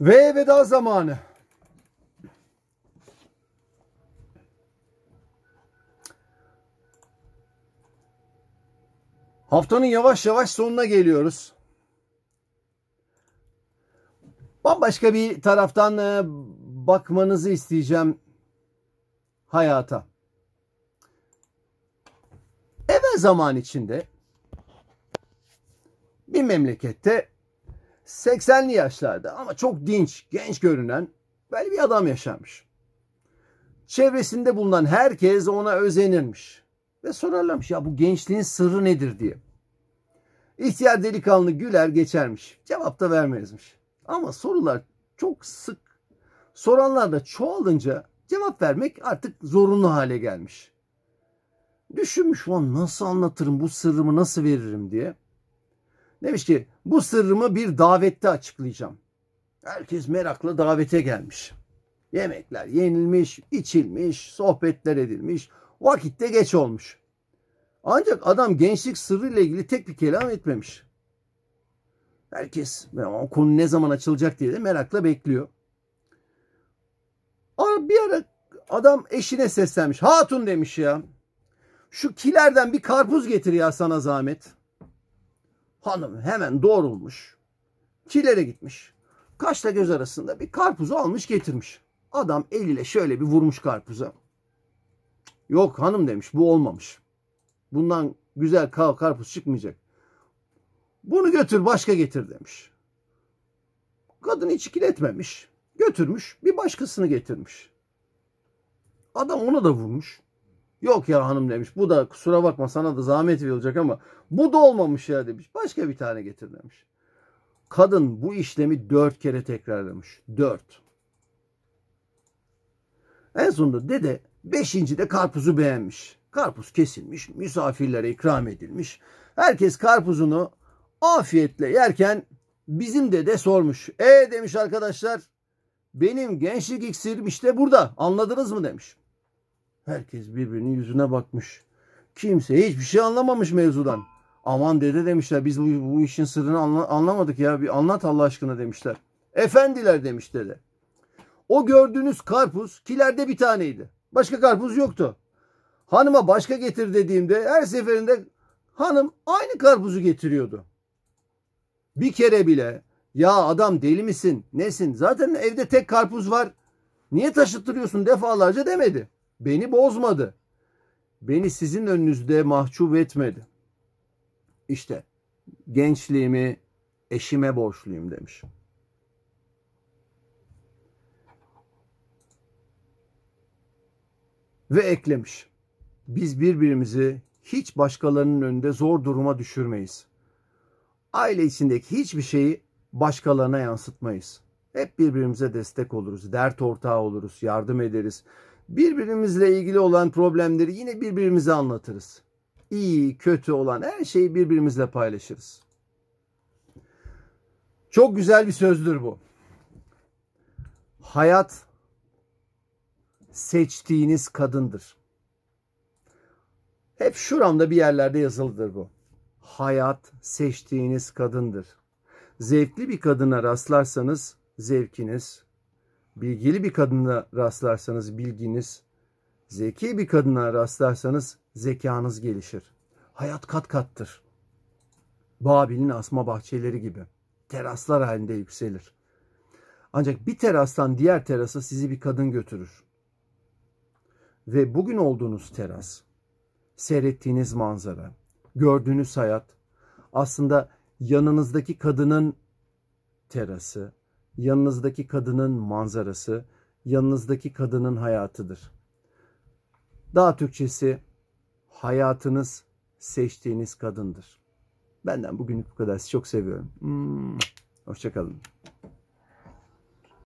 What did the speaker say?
Ve veda zamanı. Haftanın yavaş yavaş sonuna geliyoruz. Bambaşka bir taraftan e, bakmanızı isteyeceğim hayata. Evvel zaman içinde bir memlekette 80'li yaşlarda ama çok dinç, genç görünen böyle bir adam yaşamış. Çevresinde bulunan herkes ona özenirmiş. Ve sorarlarmış ya bu gençliğin sırrı nedir diye. İhtiyar delikanlı güler geçermiş. Cevap da vermezmiş. Ama sorular çok sık. Soranlar da çoğalınca cevap vermek artık zorunlu hale gelmiş. Düşünmüş ulan nasıl anlatırım bu sırrımı nasıl veririm diye. Demiş ki bu sırrımı bir davette açıklayacağım. Herkes merakla davete gelmiş. Yemekler yenilmiş, içilmiş, sohbetler edilmiş. Vakitte geç olmuş. Ancak adam gençlik sırrıyla ilgili tek bir kelam etmemiş. Herkes o konu ne zaman açılacak diye de merakla bekliyor. bir ara adam eşine seslenmiş. Hatun demiş ya. Şu kilerden bir karpuz getir ya sana zahmet. Hanım hemen doğrulmuş. Çilere gitmiş. Kaşla göz arasında bir karpuzu almış getirmiş. Adam eliyle şöyle bir vurmuş karpuza. Yok hanım demiş bu olmamış. Bundan güzel karpuz çıkmayacak. Bunu götür başka getir demiş. Kadın hiç ikiletmemiş. Götürmüş bir başkasını getirmiş. Adam ona da vurmuş. Yok ya hanım demiş. Bu da kusura bakma sana da zahmet olacak ama bu da olmamış ya demiş. Başka bir tane getir demiş. Kadın bu işlemi dört kere tekrarlamış. Dört. En sonunda dede beşinci de karpuzu beğenmiş. Karpuz kesilmiş, misafirlere ikram edilmiş. Herkes karpuzunu afiyetle yerken bizim dede sormuş. E demiş arkadaşlar benim gençlik iksirim işte burada anladınız mı demiş. Herkes birbirinin yüzüne bakmış. Kimse hiçbir şey anlamamış mevzudan. Aman dede demişler biz bu, bu işin sırrını anla, anlamadık ya bir anlat Allah aşkına demişler. Efendiler demiş dede. O gördüğünüz karpuz kilerde bir taneydi. Başka karpuz yoktu. Hanıma başka getir dediğimde her seferinde hanım aynı karpuzu getiriyordu. Bir kere bile ya adam deli misin nesin zaten evde tek karpuz var niye taşıttırıyorsun defalarca demedi. Beni bozmadı. Beni sizin önünüzde mahcup etmedi. İşte gençliğimi eşime borçluyum demiş. Ve eklemiş. Biz birbirimizi hiç başkalarının önünde zor duruma düşürmeyiz. Aile içindeki hiçbir şeyi başkalarına yansıtmayız. Hep birbirimize destek oluruz, dert ortağı oluruz, yardım ederiz. Birbirimizle ilgili olan problemleri yine birbirimize anlatırız. İyi, kötü olan her şeyi birbirimizle paylaşırız. Çok güzel bir sözdür bu. Hayat seçtiğiniz kadındır. Hep şuramda bir yerlerde yazılıdır bu. Hayat seçtiğiniz kadındır. Zevkli bir kadına rastlarsanız zevkiniz bilgili bir kadına rastlarsanız bilginiz, zeki bir kadına rastlarsanız zekanız gelişir. Hayat kat kattır. Babil'in asma bahçeleri gibi. Teraslar halinde yükselir. Ancak bir terastan diğer terasa sizi bir kadın götürür. Ve bugün olduğunuz teras, seyrettiğiniz manzara, gördüğünüz hayat aslında yanınızdaki kadının terası, yanınızdaki kadının manzarası, yanınızdaki kadının hayatıdır. Daha Türkçesi hayatınız seçtiğiniz kadındır. Benden bugünlük bu kadar. Sizi çok seviyorum. Hmm. Hoşçakalın.